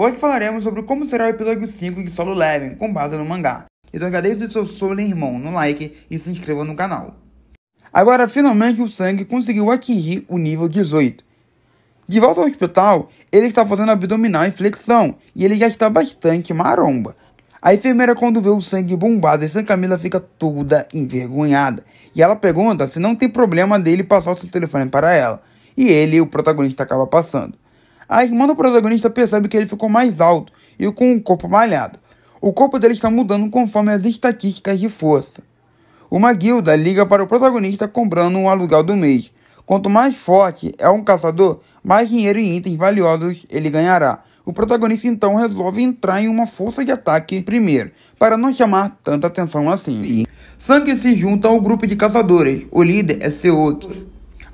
Hoje falaremos sobre como será o episódio 5 de Solo levin com base no mangá. Então agradeço o seu solo irmão no like e se inscreva no canal. Agora finalmente o sangue conseguiu atingir o nível 18. De volta ao hospital, ele está fazendo abdominal e flexão, e ele já está bastante maromba. A enfermeira, quando vê o sangue bombado e sem camisa, fica toda envergonhada. E ela pergunta se não tem problema dele passar o seu telefone para ela. E ele, o protagonista, acaba passando. A irmã do protagonista percebe que ele ficou mais alto e com o corpo malhado. O corpo dele está mudando conforme as estatísticas de força. Uma guilda liga para o protagonista comprando um aluguel do mês. Quanto mais forte é um caçador, mais dinheiro e itens valiosos ele ganhará. O protagonista então resolve entrar em uma força de ataque primeiro, para não chamar tanta atenção assim. Sangue se junta ao grupo de caçadores. O líder é Seok,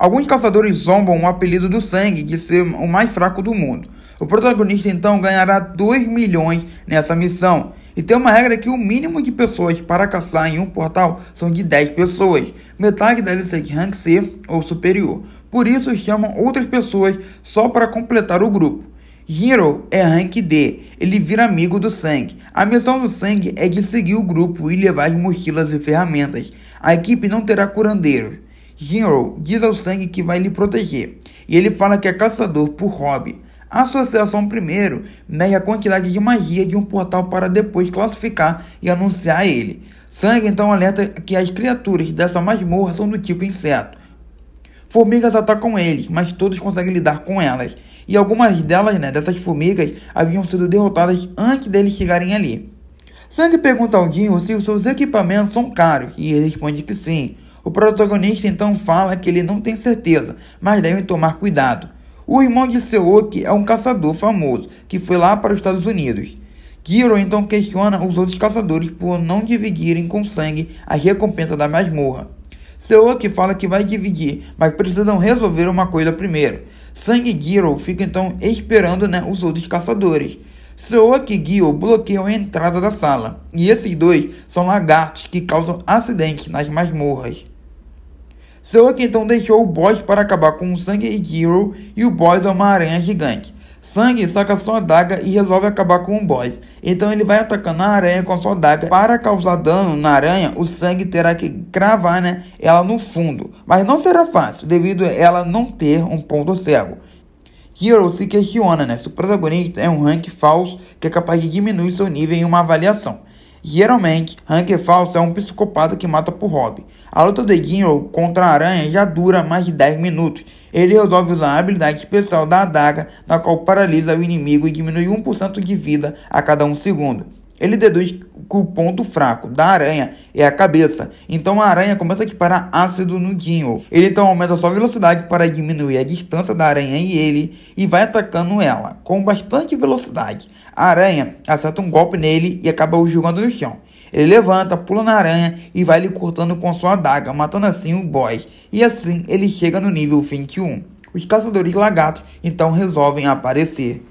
Alguns caçadores zombam o apelido do sangue de ser o mais fraco do mundo. O protagonista então ganhará 2 milhões nessa missão. E tem uma regra que o mínimo de pessoas para caçar em um portal são de 10 pessoas. Metade deve ser de rank C ou superior. Por isso chamam outras pessoas só para completar o grupo. Jiro é rank D, ele vira amigo do Sang. A missão do Sang é de seguir o grupo e levar as mochilas e ferramentas. A equipe não terá curandeiros Jinro diz ao sangue que vai lhe proteger, e ele fala que é caçador por hobby. A associação primeiro mede a quantidade de magia de um portal para depois classificar e anunciar ele. Sangue então alerta que as criaturas dessa masmorra são do tipo inseto. Formigas atacam eles, mas todos conseguem lidar com elas. E algumas delas, né, dessas formigas, haviam sido derrotadas antes deles chegarem ali. Sangue pergunta ao Jinro se os seus equipamentos são caros, e ele responde que sim. O protagonista então fala que ele não tem certeza, mas devem tomar cuidado. O irmão de Seoki é um caçador famoso que foi lá para os Estados Unidos. Kiro então questiona os outros caçadores por não dividirem com sangue a recompensa da masmorra. Seoki fala que vai dividir, mas precisam resolver uma coisa primeiro. Sangue e Giro ficam então esperando né, os outros caçadores. Seoki e Giro bloqueiam a entrada da sala, e esses dois são lagartos que causam acidentes nas masmorras. Sora então deixou o boss para acabar com o Sangue e Giro e o boss é uma aranha gigante. Sangue saca sua daga e resolve acabar com o boss. Então ele vai atacando a aranha com a sua daga Para causar dano na aranha, o sangue terá que cravar né, ela no fundo. Mas não será fácil, devido a ela não ter um ponto cego. Hero se questiona né, se o protagonista é um rank falso que é capaz de diminuir seu nível em uma avaliação. Geralmente, Hank Falso é um psicopata que mata por hobby. A luta de Ginro contra a aranha já dura mais de 10 minutos. Ele resolve usar a habilidade especial da adaga, na qual paralisa o inimigo e diminui 1% de vida a cada 1 segundo. Ele deduz que o ponto fraco da aranha é a cabeça, então a aranha começa a disparar ácido no dinho. Ele então aumenta sua velocidade para diminuir a distância da aranha e ele e vai atacando ela com bastante velocidade. A aranha acerta um golpe nele e acaba o jogando no chão. Ele levanta, pula na aranha e vai lhe cortando com sua adaga, matando assim o boss. E assim ele chega no nível 21. Os caçadores lagartos então resolvem aparecer.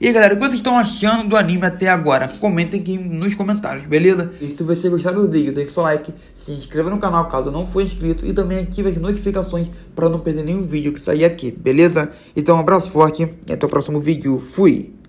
E galera, o que vocês estão achando do anime até agora? Comentem aqui nos comentários, beleza? E se você gostar do vídeo, deixe seu like, se inscreva no canal caso não for inscrito e também ative as notificações para não perder nenhum vídeo que sair aqui, beleza? Então um abraço forte e até o próximo vídeo. Fui!